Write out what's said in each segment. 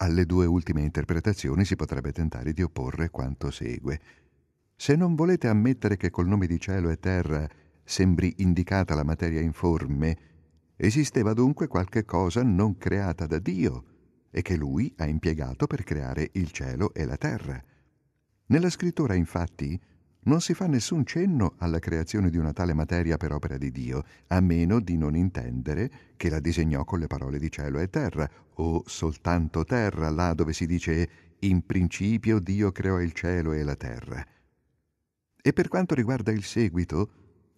Alle due ultime interpretazioni si potrebbe tentare di opporre quanto segue. Se non volete ammettere che col nome di cielo e terra sembri indicata la materia informe, esisteva dunque qualche cosa non creata da Dio e che lui ha impiegato per creare il cielo e la terra. Nella scrittura, infatti, non si fa nessun cenno alla creazione di una tale materia per opera di Dio, a meno di non intendere che la disegnò con le parole di cielo e terra, o soltanto terra, là dove si dice in principio Dio creò il cielo e la terra. E per quanto riguarda il seguito,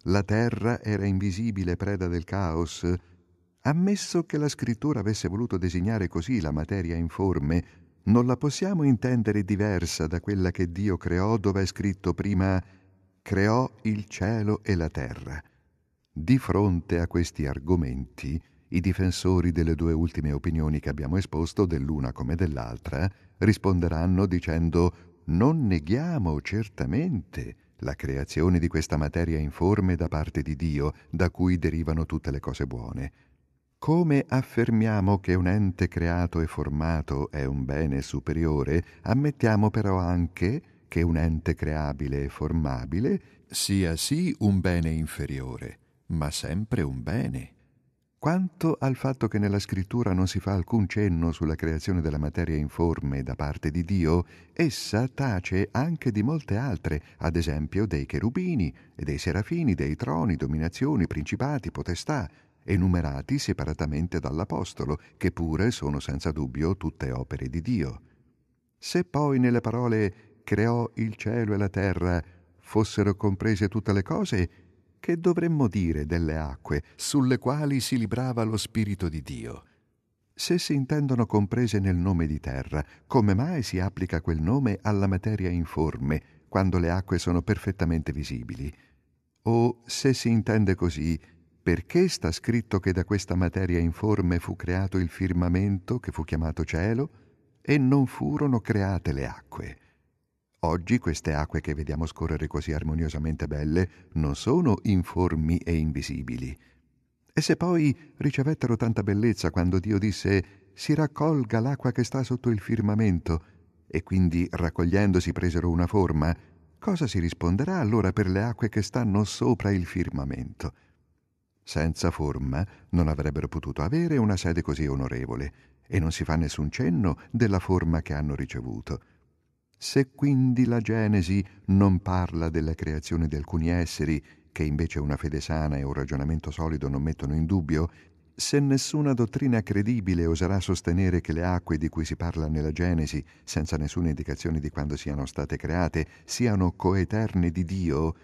la terra era invisibile preda del caos, ammesso che la scrittura avesse voluto designare così la materia informe, non la possiamo intendere diversa da quella che Dio creò dove è scritto prima creò il cielo e la terra. Di fronte a questi argomenti, i difensori delle due ultime opinioni che abbiamo esposto, dell'una come dell'altra, risponderanno dicendo non neghiamo certamente la creazione di questa materia informe da parte di Dio, da cui derivano tutte le cose buone come affermiamo che un ente creato e formato è un bene superiore, ammettiamo però anche che un ente creabile e formabile sia sì un bene inferiore, ma sempre un bene. Quanto al fatto che nella scrittura non si fa alcun cenno sulla creazione della materia informe da parte di Dio, essa tace anche di molte altre, ad esempio dei cherubini, e dei serafini, dei troni, dominazioni, principati, potestà, enumerati separatamente dall'Apostolo, che pure sono senza dubbio tutte opere di Dio. Se poi nelle parole creò il cielo e la terra fossero comprese tutte le cose, che dovremmo dire delle acque sulle quali si librava lo Spirito di Dio? Se si intendono comprese nel nome di terra, come mai si applica quel nome alla materia informe, quando le acque sono perfettamente visibili? O se si intende così, perché sta scritto che da questa materia informe fu creato il firmamento, che fu chiamato cielo, e non furono create le acque. Oggi queste acque che vediamo scorrere così armoniosamente belle non sono informi e invisibili. E se poi ricevettero tanta bellezza quando Dio disse si raccolga l'acqua che sta sotto il firmamento, e quindi raccogliendosi presero una forma, cosa si risponderà allora per le acque che stanno sopra il firmamento? Senza forma non avrebbero potuto avere una sede così onorevole e non si fa nessun cenno della forma che hanno ricevuto. Se quindi la Genesi non parla della creazione di alcuni esseri, che invece una fede sana e un ragionamento solido non mettono in dubbio, se nessuna dottrina credibile oserà sostenere che le acque di cui si parla nella Genesi, senza nessuna indicazione di quando siano state create, siano coeterne di Dio,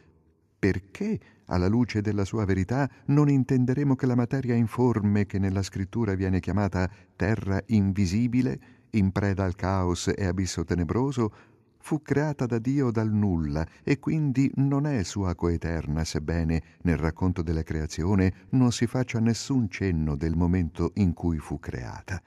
perché, alla luce della sua verità, non intenderemo che la materia informe che nella scrittura viene chiamata terra invisibile, in preda al caos e abisso tenebroso, fu creata da Dio dal nulla e quindi non è sua coeterna, sebbene nel racconto della creazione non si faccia nessun cenno del momento in cui fu creata.